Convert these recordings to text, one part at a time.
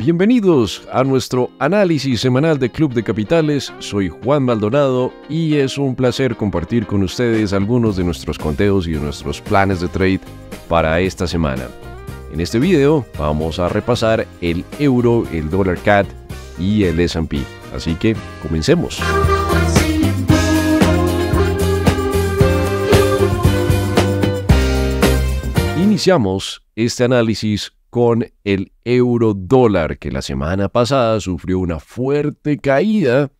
Bienvenidos a nuestro análisis semanal de Club de Capitales. Soy Juan Maldonado y es un placer compartir con ustedes algunos de nuestros conteos y de nuestros planes de trade para esta semana. En este video vamos a repasar el euro, el dólar CAD y el S&P. Así que comencemos. Iniciamos este análisis con el euro dólar, que la semana pasada sufrió una fuerte caída.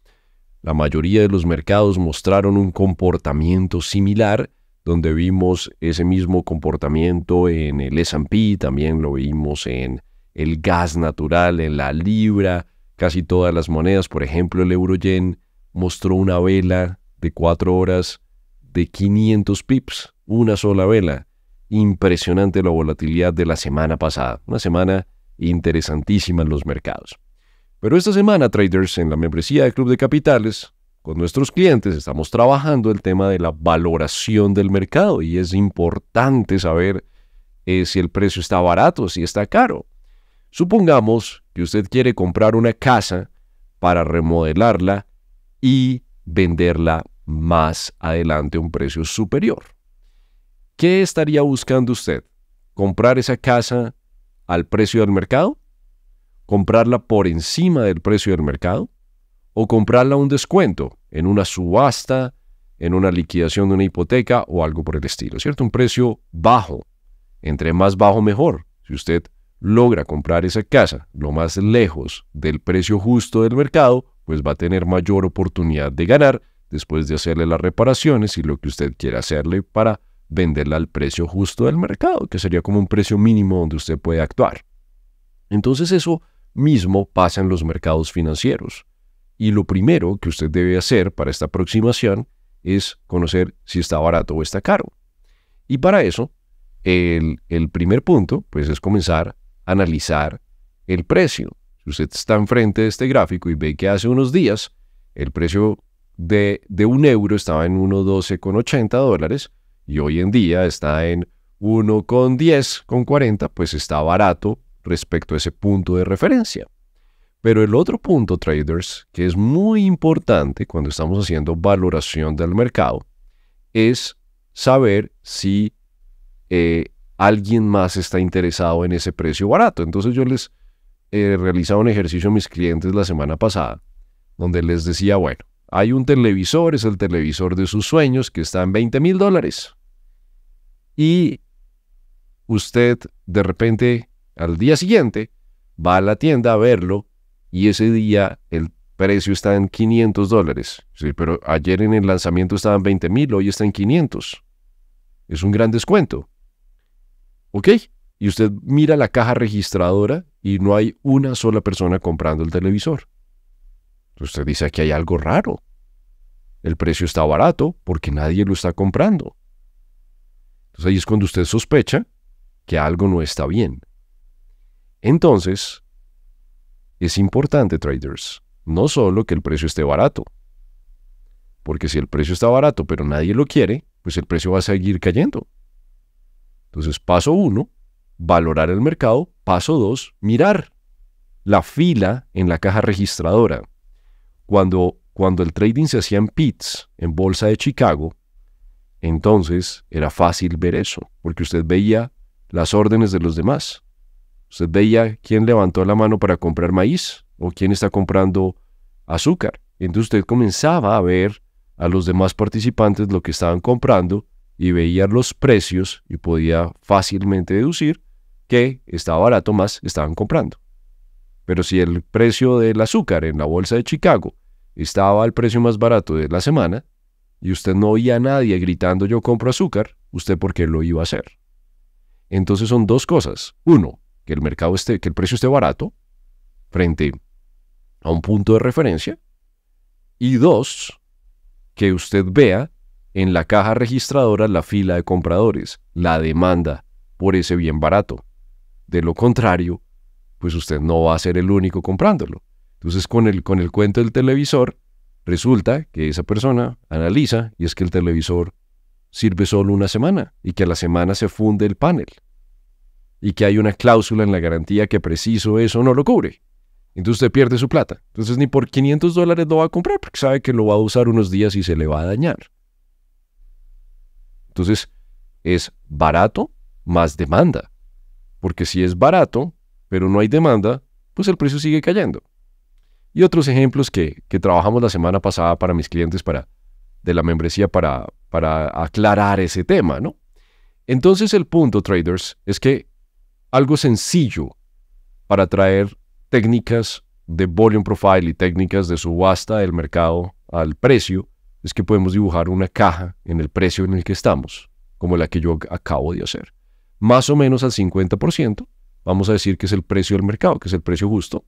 La mayoría de los mercados mostraron un comportamiento similar, donde vimos ese mismo comportamiento en el SP, también lo vimos en el gas natural, en la libra, casi todas las monedas, por ejemplo el euro yen mostró una vela de cuatro horas de 500 pips, una sola vela impresionante la volatilidad de la semana pasada, una semana interesantísima en los mercados. Pero esta semana, traders, en la membresía de Club de Capitales, con nuestros clientes estamos trabajando el tema de la valoración del mercado y es importante saber eh, si el precio está barato, si está caro. Supongamos que usted quiere comprar una casa para remodelarla y venderla más adelante a un precio superior. ¿Qué estaría buscando usted? ¿Comprar esa casa al precio del mercado? ¿Comprarla por encima del precio del mercado? ¿O comprarla a un descuento en una subasta, en una liquidación de una hipoteca o algo por el estilo? ¿Cierto? Un precio bajo. Entre más bajo, mejor. Si usted logra comprar esa casa lo más lejos del precio justo del mercado, pues va a tener mayor oportunidad de ganar después de hacerle las reparaciones y lo que usted quiera hacerle para venderla al precio justo del mercado, que sería como un precio mínimo donde usted puede actuar. Entonces eso mismo pasa en los mercados financieros. Y lo primero que usted debe hacer para esta aproximación es conocer si está barato o está caro. Y para eso, el, primer punto pues, es comenzar a analizar el precio. Si usted está enfrente de este gráfico y ve que hace unos días el precio de, de un euro estaba en 1.12,80 dólares, y hoy en día está en 1,10 con 40, pues está barato respecto a ese punto de referencia. Pero el otro punto, traders, que es muy importante cuando estamos haciendo valoración del mercado, es saber si eh, alguien más está interesado en ese precio barato. Entonces yo les he eh, realizado un ejercicio a mis clientes la semana pasada, donde les decía, bueno, hay un televisor, es el televisor de sus sueños, que está en 20 mil dólares y usted de repente al día siguiente va a la tienda a verlo y ese día el precio está en 500 dólares. Sí, pero ayer en el lanzamiento estaban 20 mil, hoy está en 500. Es un gran descuento. ¿Ok? Y usted mira la caja registradora y no hay una sola persona comprando el televisor. Usted dice, que hay algo raro. El precio está barato porque nadie lo está comprando. Entonces ahí es cuando usted sospecha que algo no está bien. Entonces, es importante, traders, no solo que el precio esté barato, porque si el precio está barato pero nadie lo quiere, pues el precio va a seguir cayendo. Entonces, paso uno, valorar el mercado. Paso dos, mirar la fila en la caja registradora. Cuando, cuando el trading se hacía en PITS, en Bolsa de Chicago, entonces era fácil ver eso, porque usted veía las órdenes de los demás. Usted veía quién levantó la mano para comprar maíz o quién está comprando azúcar. Entonces usted comenzaba a ver a los demás participantes lo que estaban comprando y veía los precios y podía fácilmente deducir que estaba barato más estaban comprando. Pero si el precio del azúcar en la bolsa de Chicago estaba al precio más barato de la semana, y usted no oía a nadie gritando yo compro azúcar, usted por qué lo iba a hacer. Entonces son dos cosas. Uno, que el mercado esté, que el precio esté barato frente a un punto de referencia. Y dos, que usted vea en la caja registradora la fila de compradores, la demanda por ese bien barato. De lo contrario, pues usted no va a ser el único comprándolo. Entonces con el, con el cuento del televisor, Resulta que esa persona analiza y es que el televisor sirve solo una semana y que a la semana se funde el panel y que hay una cláusula en la garantía que preciso eso no lo cubre. Entonces usted pierde su plata. Entonces ni por 500 dólares lo va a comprar porque sabe que lo va a usar unos días y se le va a dañar. Entonces es barato más demanda. Porque si es barato, pero no hay demanda, pues el precio sigue cayendo y otros ejemplos que, trabajamos la semana pasada para mis clientes para, de la membresía para, para aclarar ese tema, ¿no? Entonces el punto, traders, es que algo sencillo para traer técnicas de volume profile y técnicas de subasta del mercado al precio es que podemos dibujar una caja en el precio en el que estamos, como la que yo acabo de hacer. Más o menos al 50%, vamos a decir que es el precio del mercado, que es el precio justo,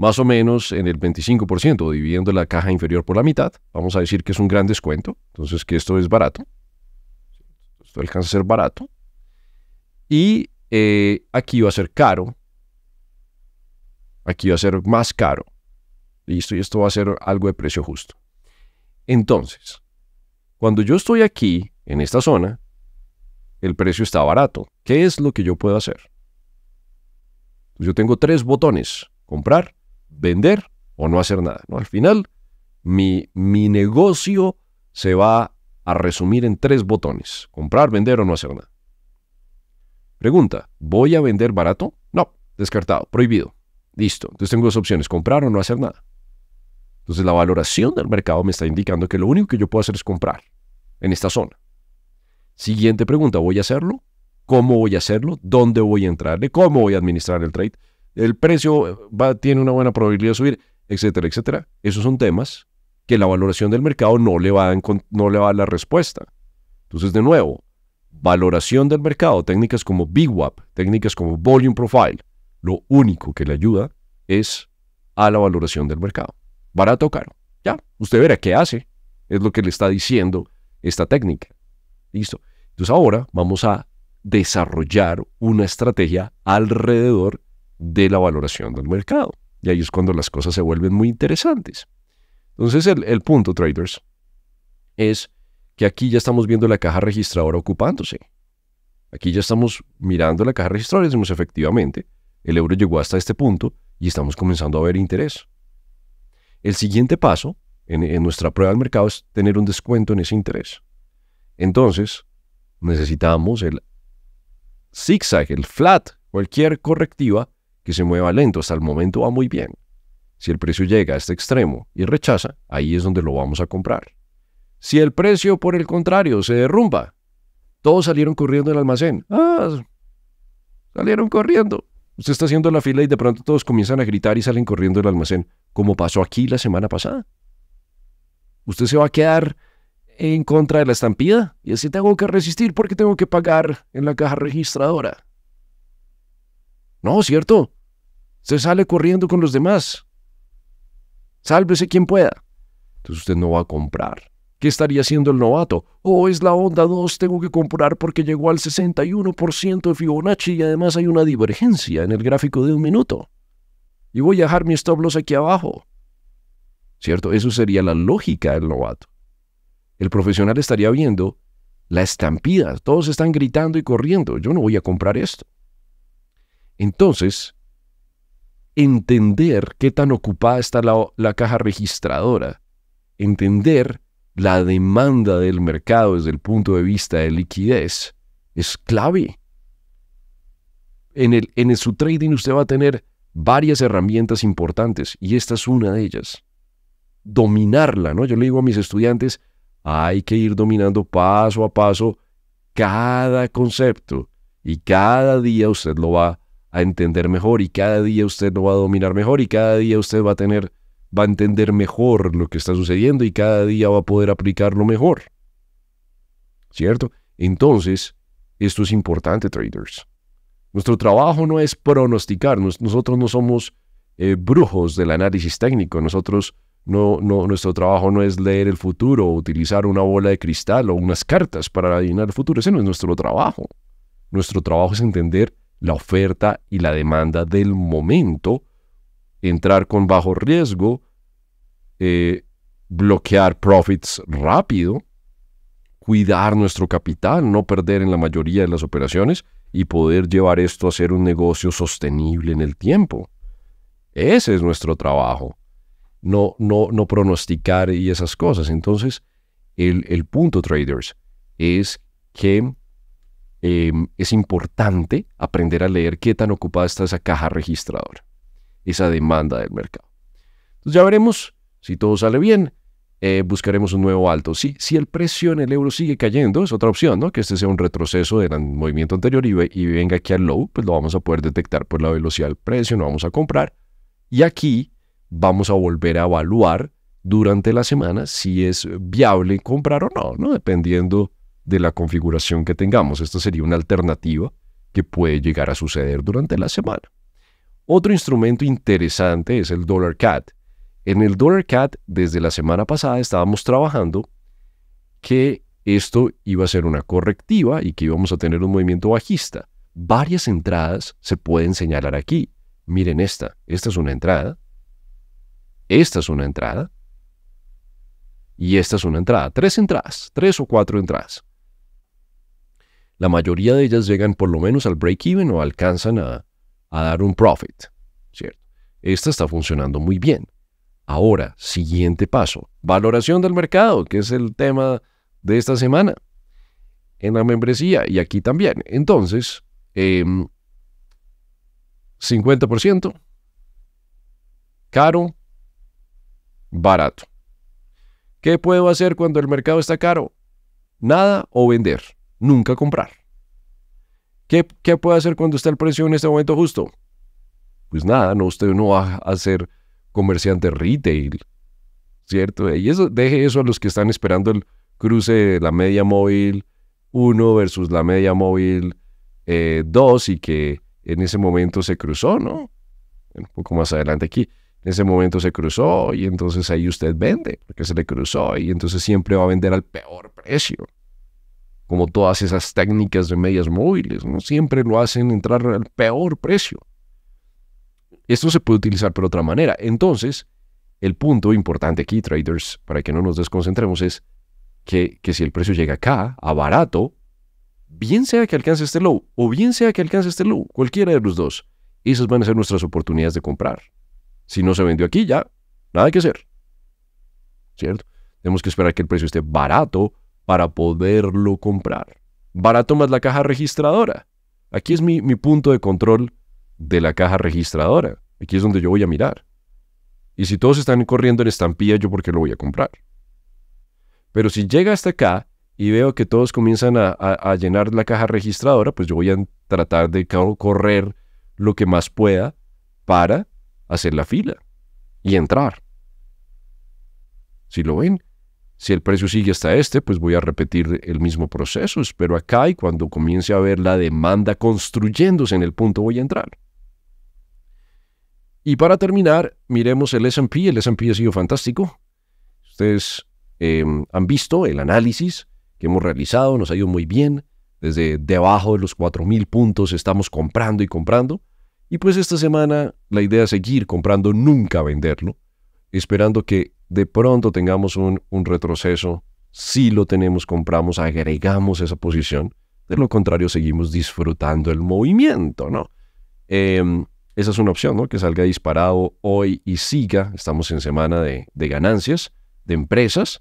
más o menos en el 25%, dividiendo la caja inferior por la mitad, vamos a decir que es un gran descuento, entonces que esto es barato, esto alcanza a ser barato, y eh, aquí va a ser caro, aquí va a ser más caro, listo, y esto va a ser algo de precio justo. Entonces, cuando yo estoy aquí, en esta zona, el precio está barato, ¿qué es lo que yo puedo hacer? Yo tengo tres botones, comprar, vender o no hacer nada. Al final, mi, mi negocio se va a resumir en tres botones, comprar, vender o no hacer nada. Pregunta, ¿voy a vender barato? No, descartado, prohibido. Listo, entonces tengo dos opciones, comprar o no hacer nada. Entonces la valoración del mercado me está indicando que lo único que yo puedo hacer es comprar en esta zona. Siguiente pregunta, ¿voy a hacerlo? ¿Cómo voy a hacerlo? ¿Dónde voy a entrarle? ¿Cómo voy a administrar el trade? el precio tiene una buena probabilidad de subir, etcétera, etcétera. Esos son temas que la valoración del mercado no le va a, no le va dar la respuesta. Entonces, de nuevo, valoración del mercado, técnicas como B/WAP, técnicas como Volume Profile, lo único que le ayuda es a la valoración del mercado. Barato o caro. Ya, usted verá qué hace. Es lo que le está diciendo esta técnica. Listo. Entonces ahora vamos a desarrollar una estrategia alrededor de la valoración del mercado. Y ahí es cuando las cosas se vuelven muy interesantes. Entonces el, punto, traders, es que aquí ya estamos viendo la caja registradora ocupándose. Aquí ya estamos mirando la caja registradora y decimos efectivamente, el euro llegó hasta este punto y estamos comenzando a ver interés. El siguiente paso en, en nuestra prueba del mercado es tener un descuento en ese interés. Entonces, necesitamos el zigzag, el flat, cualquier correctiva se mueva lento, hasta el momento va muy bien. Si el precio llega a este extremo y rechaza, ahí es donde lo vamos a comprar. Si el precio, por el contrario, se derrumba, todos salieron corriendo del almacén. Ah, salieron corriendo. Usted está haciendo la fila y de pronto todos comienzan a gritar y salen corriendo del almacén, como pasó aquí la semana pasada. Usted se va a quedar en contra de la estampida y así tengo que resistir porque tengo que pagar en la caja registradora. No, cierto. Se sale corriendo con los demás. Sálvese quien pueda. Entonces usted no va a comprar. ¿Qué estaría haciendo el novato? Oh, es la onda 2, tengo que comprar porque llegó al 61% de Fibonacci y además hay una divergencia en el gráfico de un minuto. Y voy a dejar mis stop aquí abajo. ¿Cierto? Eso sería la lógica del novato. El profesional estaría viendo la estampida, todos están gritando y corriendo, yo no voy a comprar esto. Entonces, entender qué tan ocupada está la, caja registradora, entender la demanda del mercado desde el punto de vista de liquidez es clave. En, el, en su trading usted va a tener varias herramientas importantes y esta es una de ellas. Dominarla, ¿no? Yo le digo a mis estudiantes, hay que ir dominando paso a paso cada concepto y cada día usted lo va a entender mejor y cada día usted lo va a dominar mejor y cada día usted va a tener, va a entender mejor lo que está sucediendo y cada día va a poder aplicarlo mejor. ¿Cierto? Entonces, esto es importante, traders. Nuestro trabajo no es pronosticar, nosotros no somos eh, brujos del análisis técnico, nosotros no, no, nuestro trabajo no es leer el futuro o utilizar una bola de cristal o unas cartas para adivinar el futuro, ese no es nuestro trabajo. Nuestro trabajo es entender la oferta y la demanda del momento, entrar con bajo riesgo, eh, bloquear profits rápido, cuidar nuestro capital, no perder en la mayoría de las operaciones y poder llevar esto a ser un negocio sostenible en el tiempo. Ese es nuestro trabajo. No, no, no pronosticar y esas cosas. Entonces, el, el punto, traders, es que Em, es importante aprender a leer qué tan ocupada está esa caja registradora, esa demanda del mercado. Entonces ya veremos si todo sale bien. Eh, buscaremos un nuevo alto. Si, si el precio en el euro sigue cayendo, es otra opción, ¿no? Que este sea un retroceso del movimiento anterior y, y venga aquí al low, pues lo vamos a poder detectar por la velocidad del precio, no vamos a comprar. Y aquí vamos a volver a evaluar durante la semana si es viable comprar o no, ¿no? Dependiendo de la configuración que tengamos. Esta sería una alternativa que puede llegar a suceder durante la semana. Otro instrumento interesante es el Dollar cat En el Dollar cat desde la semana pasada estábamos trabajando que esto iba a ser una correctiva y que íbamos a tener un movimiento bajista. Varias entradas se pueden señalar aquí. Miren esta, esta es una entrada, esta es una entrada y esta es una entrada. Tres entradas, tres o cuatro entradas la mayoría de ellas llegan por lo menos al break-even o alcanzan a, a, dar un profit. ¿cierto? Esta está funcionando muy bien. Ahora, siguiente paso, valoración del mercado, que es el tema de esta semana en la membresía y aquí también. Entonces, 50%, em, caro, barato. ¿Qué puedo hacer cuando el mercado está caro? Nada o vender nunca comprar. ¿Qué, puede hacer cuando está el precio en este momento justo? Pues nada, no, usted no va a ser comerciante retail, ¿cierto? Y eso, deje eso a los que están esperando el cruce de la media móvil 1 versus la media móvil 2 eh, y que en ese momento se cruzó, ¿no? Un poco más adelante aquí. En ese momento se cruzó y entonces ahí usted vende, porque se le cruzó y entonces siempre va a vender al peor precio como todas esas técnicas de medias móviles, ¿no? Siempre lo hacen entrar al peor precio. Esto se puede utilizar por otra manera. Entonces, el punto importante aquí, traders, para que no nos desconcentremos, es que, que si el precio llega acá, a barato, bien sea que alcance este low o bien sea que alcance este low, cualquiera de los dos, esas van a ser nuestras oportunidades de comprar. Si no se vendió aquí, ya, nada que hacer. ¿Cierto? Tenemos que esperar que el precio esté barato para poderlo comprar. Barato más la caja registradora. Aquí es mi, punto de control de la caja registradora. Aquí es donde yo voy a mirar. Y si todos están corriendo en estampilla, yo porque lo voy a comprar. Pero si llega hasta acá y veo que todos comienzan a, a llenar la caja registradora, pues yo voy a tratar de correr lo que más pueda para hacer la fila y entrar. Si lo ven, si el precio sigue hasta este, pues voy a repetir el mismo proceso. Espero acá y cuando comience a ver la demanda construyéndose en el punto voy a entrar. Y para terminar, miremos el SP. El SP ha sido fantástico. Ustedes em, han visto el análisis que hemos realizado, nos ha ido muy bien. Desde debajo de los 4.000 puntos estamos comprando y comprando. Y pues esta semana la idea es seguir comprando, nunca venderlo, esperando que de pronto tengamos un, retroceso, si lo tenemos, compramos, agregamos esa posición. De lo contrario, seguimos disfrutando el movimiento, ¿no? Em, esa es una opción, ¿no? Que salga disparado hoy y siga. Estamos en semana de, ganancias de empresas.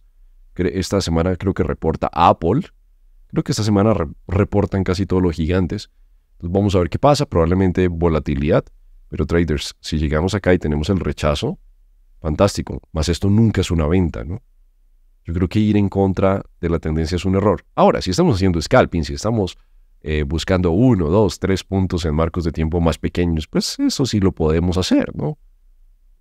Esta semana creo que reporta Apple. Creo que esta semana reportan casi todos los gigantes. vamos a ver qué pasa. Probablemente volatilidad. Pero traders, si llegamos acá y tenemos el rechazo, fantástico. Más esto nunca es una venta, ¿no? Yo creo que ir en contra de la tendencia es un error. Ahora, si estamos haciendo scalping, si estamos eh, buscando uno, dos, tres puntos en marcos de tiempo más pequeños, pues eso sí lo podemos hacer, ¿no?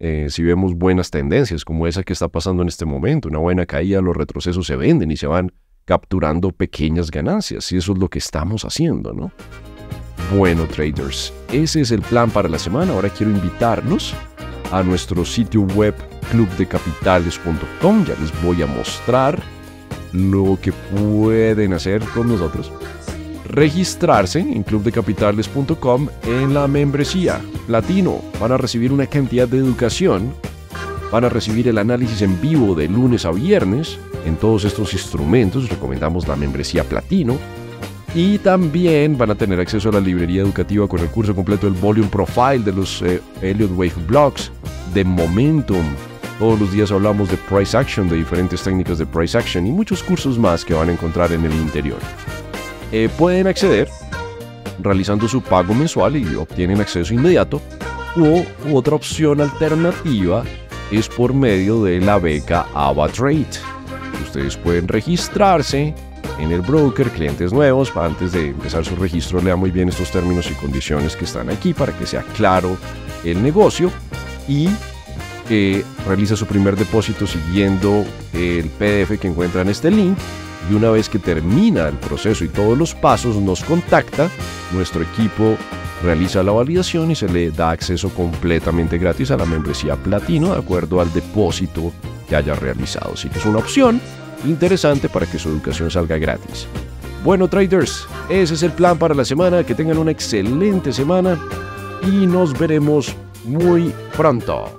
Eh, si vemos buenas tendencias como esa que está pasando en este momento, una buena caída, los retrocesos se venden y se van capturando pequeñas ganancias. Y eso es lo que estamos haciendo, ¿no? Bueno, traders, ese es el plan para la semana. Ahora quiero invitarlos a nuestro sitio web clubdecapitales.com. Ya les voy a mostrar lo que pueden hacer con nosotros. Registrarse en clubdecapitales.com en la membresía platino para recibir una cantidad de educación, para recibir el análisis en vivo de lunes a viernes en todos estos instrumentos. Recomendamos la membresía platino y también van a tener acceso a la librería educativa con el curso completo del Volume Profile de los eh, Elliot Wave Blocks, de Momentum. Todos los días hablamos de Price Action, de diferentes técnicas de Price Action y muchos cursos más que van a encontrar en el interior. Eh, pueden acceder realizando su pago mensual y obtienen acceso inmediato. O otra opción alternativa es por medio de la beca AvaTrade. Ustedes pueden registrarse en el broker, clientes nuevos, antes de empezar su registro lea muy bien estos términos y condiciones que están aquí para que sea claro el negocio y realiza su primer depósito siguiendo el PDF que encuentra en este link y una vez que termina el proceso y todos los pasos nos contacta, nuestro equipo realiza la validación y se le da acceso completamente gratis a la membresía platino de acuerdo al depósito que haya realizado. Así que es una opción interesante para que su educación salga gratis. Bueno traders, ese es el plan para la semana, que tengan una excelente semana y nos veremos muy pronto.